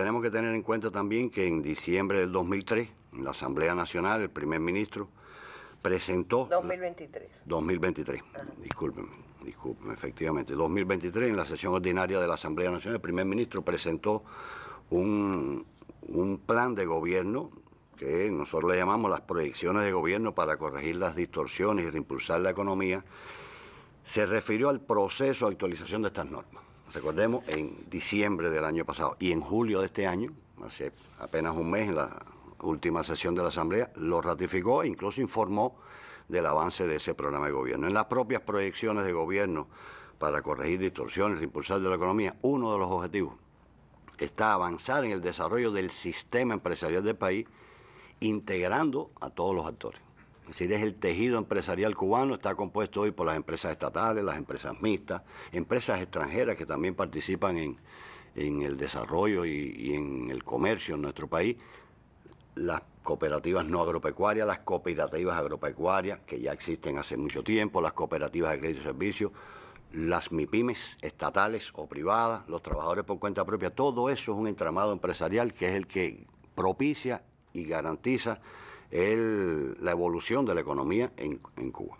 Tenemos que tener en cuenta también que en diciembre del 2003, en la Asamblea Nacional, el primer ministro presentó... 2023. 2023, disculpenme, discúlpenme, efectivamente. 2023, en la sesión ordinaria de la Asamblea Nacional, el primer ministro presentó un, un plan de gobierno que nosotros le llamamos las proyecciones de gobierno para corregir las distorsiones y impulsar la economía, se refirió al proceso de actualización de estas normas recordemos, en diciembre del año pasado y en julio de este año, hace apenas un mes en la última sesión de la Asamblea, lo ratificó e incluso informó del avance de ese programa de gobierno. En las propias proyecciones de gobierno para corregir distorsiones, impulsar de la economía, uno de los objetivos está avanzar en el desarrollo del sistema empresarial del país, integrando a todos los actores. Es decir, es el tejido empresarial cubano, está compuesto hoy por las empresas estatales, las empresas mixtas, empresas extranjeras que también participan en, el desarrollo y, en el comercio en nuestro país, las cooperativas no agropecuarias, las cooperativas agropecuarias que ya existen hace mucho tiempo, las cooperativas de crédito y servicio, las MIPIMES estatales o privadas, los trabajadores por cuenta propia, todo eso es un entramado empresarial que es el que propicia y garantiza la evolución de la economía en, en Cuba.